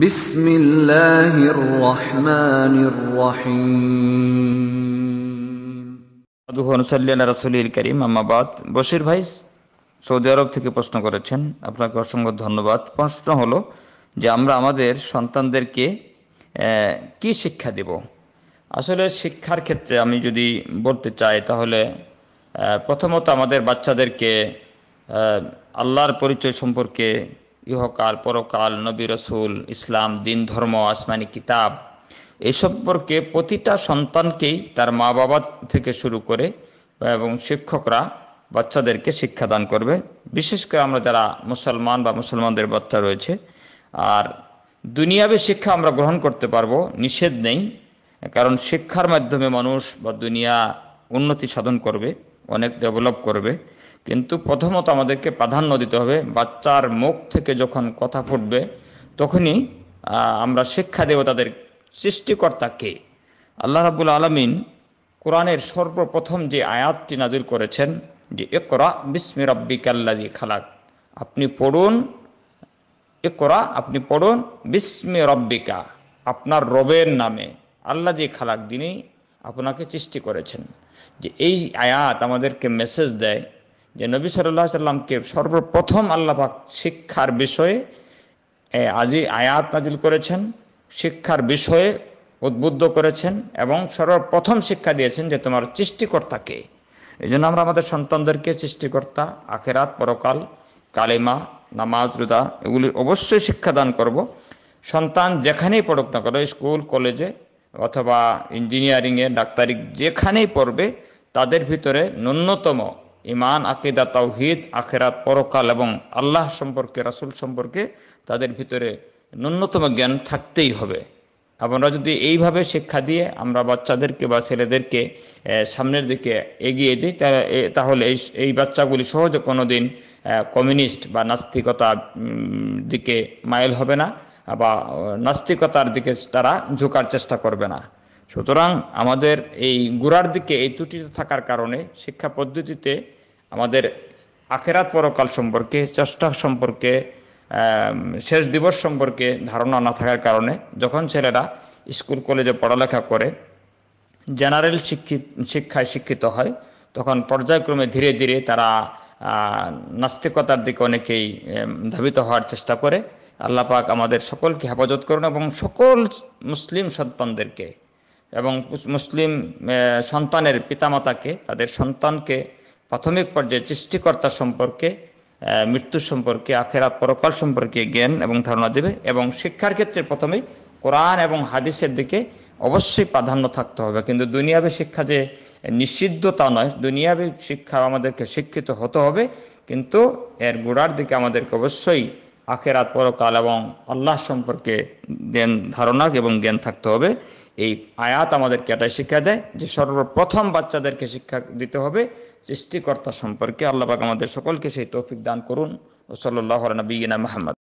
বিসমিল্লাহির রহমানির রহিম রাসুলিল করিম আম্মাবাদ বশির ভাই সৌদি আরব থেকে প্রশ্ন করেছেন আপনাকে অসংখ্য ধন্যবাদ প্রশ্ন হলো যে আমরা আমাদের সন্তানদেরকে কি শিক্ষা দেব আসলে শিক্ষার ক্ষেত্রে আমি যদি বলতে চাই তাহলে প্রথমত আমাদের বাচ্চাদেরকে আল্লাহর পরিচয় সম্পর্কে ইহকাল পরকাল নবী রসুল ইসলাম দিন ধর্ম আসমানি কিতাব এ সম্পর্কে প্রতিটা সন্তানকেই তার মা বাবা থেকে শুরু করে এবং শিক্ষকরা বাচ্চাদেরকে শিক্ষাদান করবে বিশেষ করে আমরা যারা মুসলমান বা মুসলমানদের বাচ্চা রয়েছে আর দুনিয়াবে শিক্ষা আমরা গ্রহণ করতে পারবো নিষেধ নেই কারণ শিক্ষার মাধ্যমে মানুষ বা দুনিয়া উন্নতি সাধন করবে অনেক ডেভেলপ করবে কিন্তু প্রথমত আমাদেরকে প্রাধান্য দিতে হবে বাচ্চার মুখ থেকে যখন কথা ফুটবে তখনই আমরা শিক্ষা দেব তাদের সৃষ্টিকর্তা কে আল্লাহ রাবুল আলমিন কোরআনের সর্বপ্রথম যে আয়াতটি নাজিল করেছেন যে একরা বিসমি রব্বিকাল্লাদি খালাক আপনি পড়ুন একরা আপনি পড়ুন বিস্মি রব্বিকা আপনার রবের নামে আল্লাহ যে খালাক দিনেই আপনাকে সৃষ্টি করেছেন যে এই আয়াত আমাদেরকে মেসেজ দেয় যে নবী সাল্লাহ সাল্লামকে সর্বপ্রথম আল্লাপাক শিক্ষার বিষয়ে আজি আয়াত নাজিল করেছেন শিক্ষার বিষয়ে উদ্বুদ্ধ করেছেন এবং সর্বপ্রথম শিক্ষা দিয়েছেন যে তোমার সৃষ্টিকর্তাকে এই জন্য আমরা আমাদের সন্তানদেরকে সৃষ্টিকর্তা আখেরাত পরকাল কালেমা নামাজ রুদা এগুলি অবশ্যই শিক্ষাদান করব সন্তান যেখানেই পড়ুক না করো স্কুল কলেজে অথবা ইঞ্জিনিয়ারিংয়ে ডাক্তারি যেখানেই পড়বে তাদের ভিতরে ন্যূনতম ইমান আকিদা তাওহিদ আখেরাত পরকাল এবং আল্লাহ সম্পর্কে রাসুল সম্পর্কে তাদের ভিতরে ন্যূনতম জ্ঞান থাকতেই হবে আপনারা যদি এইভাবে শিক্ষা দিয়ে আমরা বাচ্চাদেরকে বা ছেলেদেরকে সামনের দিকে এগিয়ে দিই তাহলে এই এই বাচ্চাগুলি সহজে কোনো দিন কমিউনিস্ট বা নাস্তিকতার দিকে মাইল হবে না বা নাস্তিকতার দিকে তারা ঝোঁকার চেষ্টা করবে না সুতরাং আমাদের এই গোড়ার দিকে এই ত্রুটিতে থাকার কারণে শিক্ষা পদ্ধতিতে আমাদের আখেরাত পরকাল সম্পর্কে চেষ্টা সম্পর্কে শেষ দিবস সম্পর্কে ধারণা না থাকার কারণে যখন ছেলেরা স্কুল কলেজে পড়ালেখা করে জেনারেল শিক্ষিত শিক্ষায় শিক্ষিত হয় তখন পর্যায়ক্রমে ধীরে ধীরে তারা নাস্তিকতার দিকে অনেকেই ধাবিত হওয়ার চেষ্টা করে আল্লাহ পাক আমাদের সকলকে হেফাজত করুন এবং সকল মুসলিম সন্তানদেরকে এবং মুসলিম সন্তানের পিতামাতাকে তাদের সন্তানকে প্রাথমিক পর্যায়ে সৃষ্টিকর্তা সম্পর্কে মৃত্যু সম্পর্কে আখেরা পরকাল সম্পর্কে জ্ঞান এবং ধারণা দেবে এবং শিক্ষার ক্ষেত্রে প্রথমে কোরআন এবং হাদিসের দিকে অবশ্যই প্রাধান্য থাকতে হবে কিন্তু দুনিয়াবে শিক্ষা যে নিষিদ্ধ তা নয় দুনিয়াবে শিক্ষা আমাদেরকে শিক্ষিত হতে হবে কিন্তু এর গোড়ার দিকে আমাদেরকে অবশ্যই আখেরাত পরকাল এবং আল্লাহ সম্পর্কে জ্ঞান ধারণা এবং জ্ঞান থাকতে হবে এই আয়াত আমাদেরকে এটাই শিক্ষা দেয় যে সর্বপ্রথম বাচ্চাদেরকে শিক্ষা দিতে হবে সৃষ্টিকর্তা সম্পর্কে আল্লাহ আমাদের সকলকে সেই তৌফিক দান করুন ও সাল্লাহ নবীনা মাহমদ